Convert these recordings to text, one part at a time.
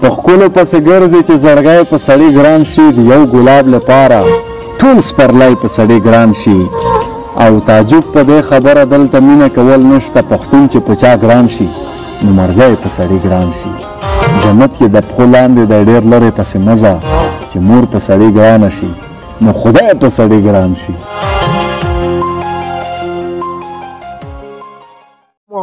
په خپل پس ګرځي چې زړګي په سړی ګران شي یو ګلاب لپاره ټول سپرلای په سړی ګران شي او تعجب په دې خبره دلته مینه کول نشته پښتون چې په چا ګران شي نو مرګی په سړی ګران شي جنت یې د پښو لاندې د ډېر لرې پسې مزه چې مور په سړی ګرانه شي نو خدای په سړی ګران شي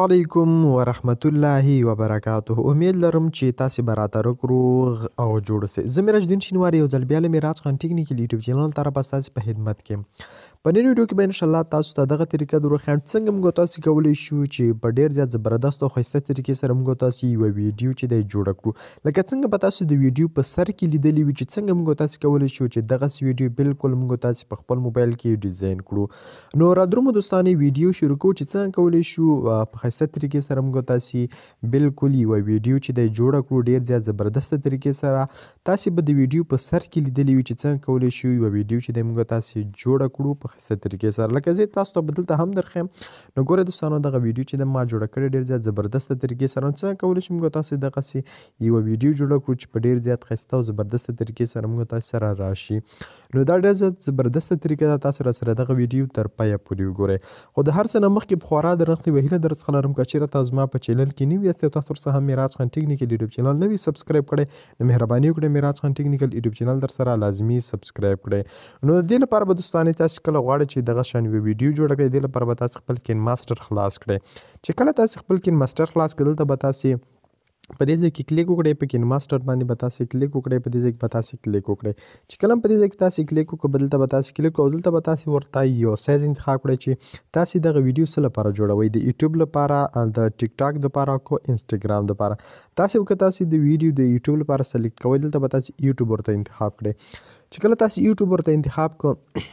علیکم ورحمت الله وبرکاته امید لرم چې تاسو براته روغ او جوړ سئ زه میرج دین شینواری یو ځل بیا له میراج خان ټیکنیکل یوټیوب چینل طرفه تاسو په خدمت کې په نن ویډیو کې به ان شاء الله تاسو ته دغه طریقه درو خند څنګه موږ تاسو کولی شو چې په ډیر زیات زبردست او خسته طریقې سره موږ تاسو یو ویډیو چې د جوړ کړو لکه څنګه په تاسو د ویډیو په سر کې لیدلی وی چې څنګه موږ تاسو کولی شو چې دغه ویډیو بالکل موږ تاسو په خپل موبایل کې ډیزاین کړو نو را درمو دوستانه ویډیو شروع کوو چې څنګه کولی شو په ښایسته طریقې سره موږ تاسو بالکل یو ویډیو چې د جوړ کړو ډیر زیات زبردست طریقې سره تاسو به د ویډیو په سر کې لیدلی وي چې څنګه کولای شو یو ویډیو چې د موږ تاسو جوړ کړو په ښایسته طریقې سره لکه زه تاسو ته بدلته هم درخم نو ګوره دوستانو دغه ویډیو چې د ما جوړ کړی ډیر زیات زبردست طریقې سره څنګه کولای شو موږ تاسو دغه سي یو ویډیو جوړ کړو چې په ډیر زیات ښایسته او زبردست طریقې سره موږ تاسو سره راشي نو دا ډیر زیات زبردست طریقه ده تاسو سره دغه ویډیو تر پایه پورې وګورئ خو د هر څه نه مخکې په خورا درنښت وهیله درڅخه امیدوارم که چیرته زما په چینل کې نیو یاست تاسو ورسره هم میراج خان ټیکنیکل یوټیوب چینل نوی سبسکرایب کړئ نو مهرباني وکړئ میراج خان ټیکنیکل یوټیوب چینل در سره لازمی سبسکرایب کړئ نو د دې لپاره به دوستانه تاسو کله غواړئ چې دغه شان ویډیو جوړ کړئ د دې لپاره به تاسو خپل کین ماستر خلاص کړئ چې کله تاسو خپل کین ماستر خلاص کړئ دلته به تاسو په دې ځای کې کلیک وکړئ په کین ماستر باندې به تاسو کلیک وکړئ په دې ځای کې به تاسو کلیک وکړئ چې کلم په دې ځای کې تاسو کلیک وکړئ بدلته به تاسو کلیک او دلته به تاسو ورته یو سایز انتخاب کړئ چې تاسو دغه ویډیو سره لپاره جوړوي د یوټیوب لپاره د ټیک ټاک لپاره کو انستګرام لپاره تاسو که تاسو د ویډیو د یوټیوب لپاره سلیکټ کوئ دلته به تاسو یوټیوب ورته انتخاب کړئ چې کله تاسو یوټیوب ورته انتخاب کوئ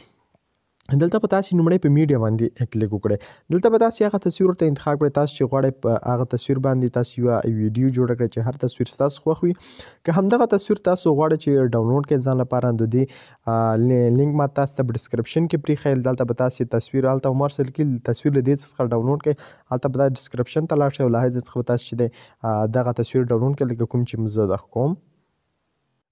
دلته په تاسو نمړې په میډیا باندې کلیک وکړئ دلته په تاسو هغه تصویر ته انتخاب کړئ تاسو چې غواړئ هغه تصویر باندې تاسو یو ویډیو جوړ کړئ چې هر تصویر تاسو خوښ وي که همدغه تصویر تاسو غواړئ چې ډاونلوډ کړئ ځان لپاره د دې لینک ما تاسو ته ډسکرپشن کې پری خیل دلته به تاسو تصویر الته مرسل کې تصویر لدې څخه ډاونلوډ کړئ الته به تاسو ډسکرپشن ته لاړ شئ او لاحظ څخه تاسو چې دغه تصویر ډاونلوډ کړئ کوم چې مزه ده کوم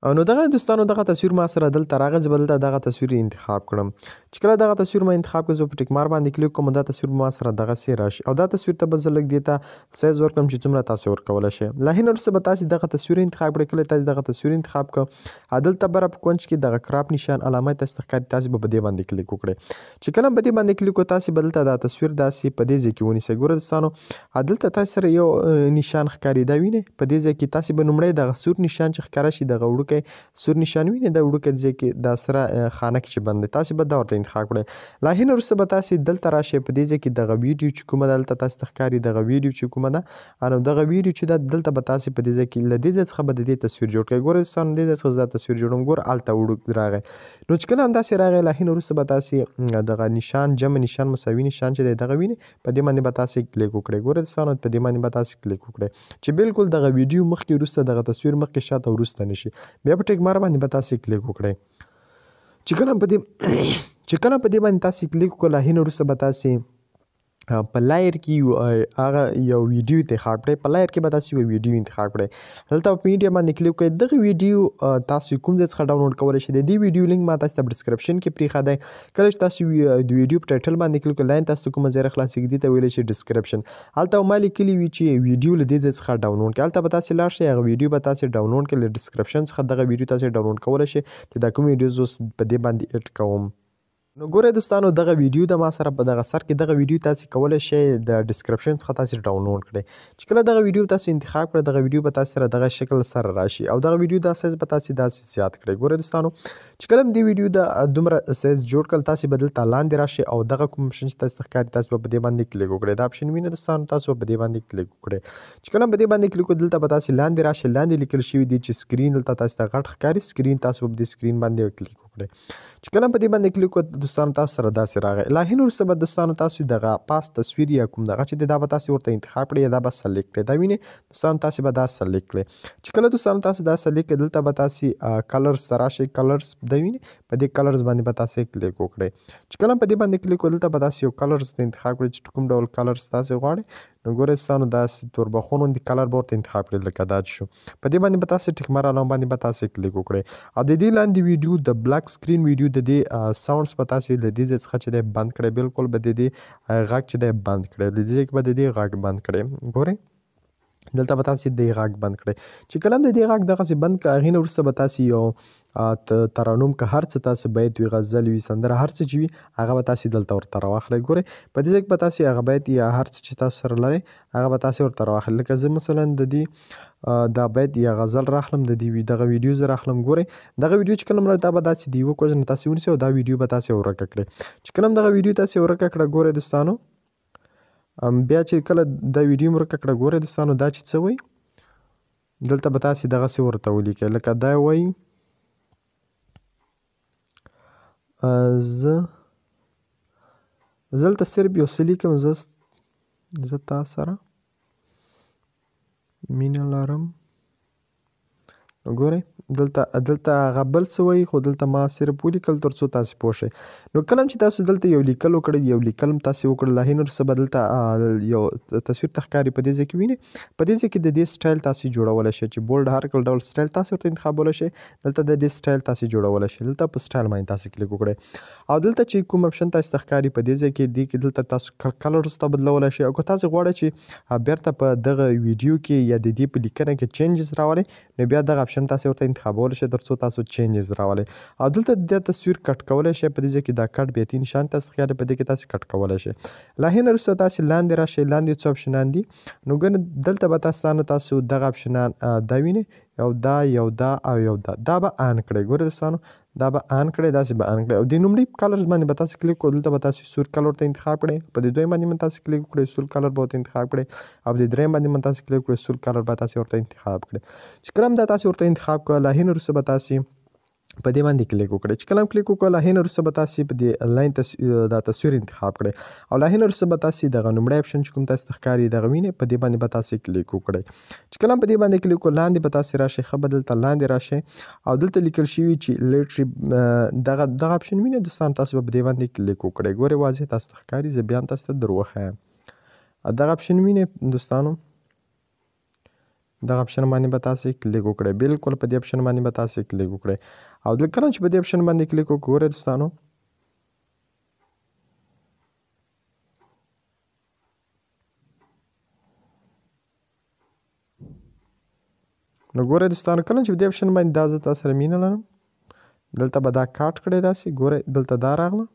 نو دغه دوستانو دغه تصویر ما سره دلته راغی زه بدلته دغه تصویر انتخاب کړم چې کله دغه تصویر ما انتخاب کړم زه په ټیک مار باندې کلیک کوم دا تصویر ما سره دغه سی راشي او دا تصویر ته بزل لګ دیتا سایز ورکم چې څومره تاسو ورکول شي لاهین ورسره به تاسو دغه تصویر انتخاب کړئ کله تاسو دغه تصویر انتخاب کړ عدل ته بر په کونج کې دغه کراپ نشان علامه تاسو تخکاری تاسو به دې باندې کلیک وکړئ چې کله به دې باندې کلیک وکړئ تاسو بدلته دا تصویر داسې په دې ځای کې ونی سګور دوستانو عدل ته تاسو سره یو نشان ښکاری دا ویني په دې ځای کې تاسو به نمړې دغه سور نشان چې ښکارا شي دغه وړو وړوکی سور نشانوي نه دا وړوکی ځای کې دا سره خانه کې چې بند دی تاسو به دا ورته انتخاب کړئ لاهین وروسته به تاسو دلته راشئ په دې ځای کې دغه ویډیو چې کومه دلته تاسو تخکاری دغه ویډیو چې کومه ده او دغه ویډیو چې دا دلته به تاسو په دې ځای کې لدې ځخه به د تصویر جوړ کړئ ګورئ سم دې ځخه دا تصویر جوړوم ګور الته وړو راغی نو چې کله همداسې راغی لاهین وروسته به تاسو دغه نشان جمع نشان مساوي نشان چې دغه ویني په دې باندې به تاسو کلیک وکړئ ګورئ سم په دې باندې به تاسو کلیک وکړئ چې بالکل دغه ویډیو مخکې وروسته دغه تصویر مخکې شاته وروسته نشي بیا په ټیک مار باندې به تاسو کلیک وکړئ چې کله په دې چې کله په دې باندې تاسو کلیک وکړئ هین ورسره به تاسو په لایر کې هغه یو ویډیو انتخاب کړئ په لایر کې به تاسو یو ویډیو انتخاب کړئ دلته په میډیا باندې کلیک کړئ دغه ویډیو تاسو کوم ځای څخه ډاونلوډ کولای شئ د دې ویډیو لینک ما تاسو په ډسکرپشن کې پریښه دی کله چې تاسو د ویډیو په ټایټل باندې کلیک کړئ لاین تاسو کوم ځای خلاصېږي دي ته ویل شي ډسکرپشن هلته ما لیکلي وی چې ویډیو له دې ځای څخه ډاونلوډ کړئ هلته به تاسو لاړ شئ هغه ویډیو به تاسو ډاونلوډ کړئ له ډسکرپشن څخه دغه ویډیو تاسو ډاونلوډ کولای شئ چې دا کوم ویډیوز اوس په دې باندې اډ کوم نو ګورې دوستانو دغه ویډیو د ما سره په دغه سر کې دغه ویډیو تاسو کولای شئ د ډسکرپشن څخه تاسو ډاونلوډ کړئ چې کله دغه ویډیو تاسو انتخاب کړئ دغه ویډیو به تاسو سره دغه شکل سره راشي او دغه ویډیو د سایز به تاسو داسې زیات کړئ ګورې دوستانو چې کله دې ویډیو د دومره سایز جوړ کړ تاسو بدل ته لاندې راشي او دغه کوم شین چې تاسو ښکاري تاسو په دې باندې کلیک وکړئ دا اپشن وینئ دوستانو تاسو په دې باندې کلیک وکړئ چې کله په دې باندې کلیک وکړئ دلته به تاسو لاندې راشي لاندې لیکل شوی دی چې سکرین دلته تاسو ته غټ ښکاري سکرین تاسو په دې سکرین باندې کلیک وکړئ چې کله په دې باندې کلیک وکړئ دوستانو تاسو سره داسې راغی لاهین وروسته به دوستانو تاسو دغه پاس تصویر یا کوم دغه چې دا به تاسو ورته انتخاب کړئ دا به سلیکټ کړئ دا وینئ دوستانو تاسو به دا سلیکټ کړئ چې کله دوستانو تاسو دا سلیکټ کړئ دلته به تاسو کلرز راشي کلرز دا وینئ په دې کلرز باندې به تاسو کلیک وکړئ چې کله په دې باندې کلیک وکړئ دلته به تاسو یو کلرز انتخاب کړئ چې کوم ډول کلرز تاسو غواړئ نو ګورئ ستاسو داسې توربخون غوندې کلر به ورته انتخاب کړئ لکه دا چې شو په دې باندې به تاسې ټیک مره لام باندې به تاسې کلیک وکړئ او د دې لاندې ویډیو د بلک سکرین ویډیو د دې ساوندس به تاسې له دې ځای څخه چې دی بند کړئ بالکل به د دې غږ چې دی بند کړئ له دې ځای کې به د دې غږ بند کړئ ګورئ دلته به تاسو د غاګ بند کړئ چې کلم د دې غاګ دغه سي بند کا غین ورسته به تاسو یو ترانوم که هر څه تاسو بیت وی غزل وی سندره هر څه چې وی هغه به تاسو دلته ورته راوخلې ګوره په دې ځکه به تاسو هغه بیت یا هر څه چې تاسو سره لري هغه به تاسو ورته راوخلې لکه زه مثلا د دې دا بیت یا غزل راخلم د دې وی دغه ویډیو زه راخلم ګوره دغه ویډیو چې کلم راته به تاسو دی وکړم تاسو ونیسو دا ویډیو به تاسو ورکه کړئ چې کلم دغه ویډیو تاسو ورکه کړه ګوره دوستانو بیا چې کله دا ویډیو مرکه کړه ګوره دوستانو دا چې څه وای دلته به تاسې دغسې ورته ولیکئ لکه دا وای زه زلته صرف یو څه لیکم زه زه تا سره مینه لرم نو ګورئ دلته دلته غبل سوی خو دلته ما صرف ولیکل ترڅو تاسو پوه شئ نو کلم چې تاسو دلته یو لیکل وکړ یو لیکل تاسو وکړ له نور څه بدلته یو تصویر تخکاری په دې ځکه ویني په دې ځکه د دې سټایل تاسو جوړول شي چې بولډ هر کل ډول سټایل تاسو ورته انتخابول شي دلته د دې سټایل تاسو جوړول شي دلته په سټایل باندې تاسو کلیک وکړئ او دلته چې کوم اپشن تاسو تخکاری په دې ځکه دی کې دلته تاسو کلر څه بدلول شي او که تاسو غواړئ چې بیرته په دغه ویډیو کې یا د دې په لیکنه کې چینجز راوړئ نو بیا دغه اپشن تاسو ورته انتخابول شي ترڅو تاسو چینجز راولې او دلته د تصویر کټ کولای شي په دې ځکه دا کټ به تین شان تاسو خیال په دې کې تاسو کټ کولای شي لاهین رسو تاسو لاندې راشي لاندې څو اپشنان دي نو ګن دلته به تاسو تاسو دغه اپشنان دا ویني یو دا یو دا او یو دا دا به ان کړئ ګوره دوستانو دا به ان کړئ داسې به ان کړئ او د نومړي کلرز باندې به تاسو کلیک کوئ دلته به تاسو سور کلر ته انتخاب کړئ په دې دوی باندې من تاسو کلیک کړئ سور کلر به انتخاب کړئ او د دریم باندې من تاسو کلیک کړئ سور کلر به تاسو ورته انتخاب کړئ چې کلم دا تاسو ورته انتخاب کړئ لاهین رسوبه تاسو په دې باندې کلیک وکړئ چې کلم کلیک وکړئ لاهین ورسره به تاسو په دې انلاین دا تصویر انتخاب کړئ او لاهین ورسره به تاسو د غنمړی اپشن چې کوم تاسو تخکاری د غوینه په دې باندې به تاسو کلیک وکړئ چې کلم په دې باندې کلیک وکړئ لاندې به تاسو راشي خبدل ته لاندې راشي او دلته لیکل شوی چې لیټری دغه دغه اپشن وینئ د سم تاسو په دې باندې کلیک وکړئ ګوره واضح تاسو تخکاری زبیان تاسو دروخه دغه اپشن وینئ دوستانو دغه اپشن باندې به تاسو کلیک وکړئ بالکل په دې اپشن باندې به تاسو کلیک وکړئ او د کرنچ په دې اپشن باندې کلیک وکړئ دوستانو نو ګوره دوستانو کله چې په دې اپشن باندې دا زه تاسو سره مینه لرم دلته به دا کاټ کړی داسې ګوره دلته دا راغله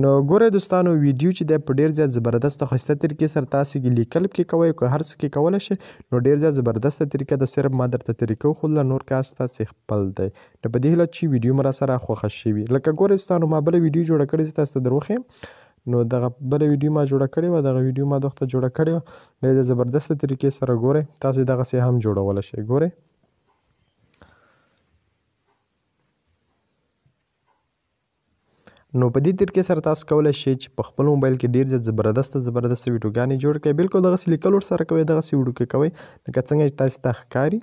نو ګوره دوستانو ویډیو چې د په ډیر زیات زبردست خوسته طریقې سره تاسو کې لیکل کې کوي او هر څه کې کول شي نو ډیر زیات زبردست طریقه د صرف ما درته طریقو خو له نور کاس تاسو خپل دی نو په دې هله چې ویډیو مر سره خوښ شي لکه ګوره دوستانو ما بل ویډیو جوړ کړی تاسو دروخم نو دغه بل ویډیو ما جوړه کړې و دغه ویډیو ما دغه جوړه کړې و له زبردست طریقې سره ګوره تاسو دغه سه هم جوړول شئ ګوره نو په دې طریقې سره تاسو کولای شئ چې په خپل موبایل کې ډیر زیات زبردست زبردست ویډیوګانې جوړ کړئ بالکل دغه لیکل ور سره کوي دغه ویډیو کوي لکه څنګه چې تاسو ته ښکاری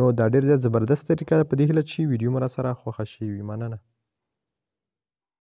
نو دا ډیر زیات زبردست طریقه په دې هله چې ویډیو مرا سره خوښ شي مننه